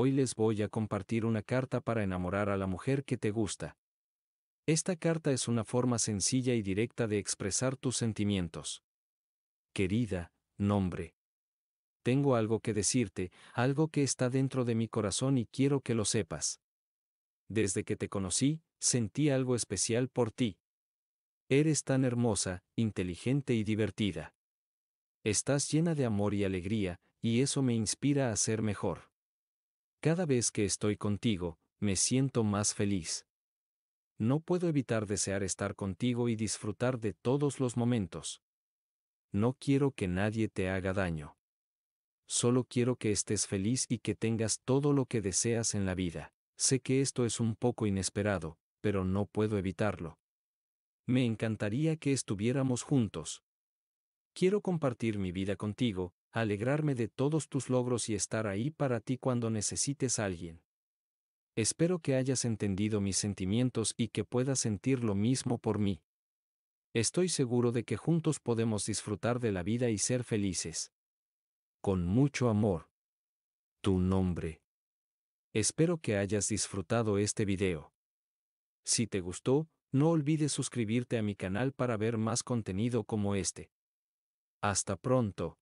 hoy les voy a compartir una carta para enamorar a la mujer que te gusta. Esta carta es una forma sencilla y directa de expresar tus sentimientos. Querida, nombre. Tengo algo que decirte, algo que está dentro de mi corazón y quiero que lo sepas. Desde que te conocí, sentí algo especial por ti. Eres tan hermosa, inteligente y divertida. Estás llena de amor y alegría, y eso me inspira a ser mejor. Cada vez que estoy contigo, me siento más feliz. No puedo evitar desear estar contigo y disfrutar de todos los momentos. No quiero que nadie te haga daño. Solo quiero que estés feliz y que tengas todo lo que deseas en la vida. Sé que esto es un poco inesperado, pero no puedo evitarlo. Me encantaría que estuviéramos juntos, Quiero compartir mi vida contigo, alegrarme de todos tus logros y estar ahí para ti cuando necesites a alguien. Espero que hayas entendido mis sentimientos y que puedas sentir lo mismo por mí. Estoy seguro de que juntos podemos disfrutar de la vida y ser felices. Con mucho amor. Tu nombre. Espero que hayas disfrutado este video. Si te gustó, no olvides suscribirte a mi canal para ver más contenido como este. Hasta pronto.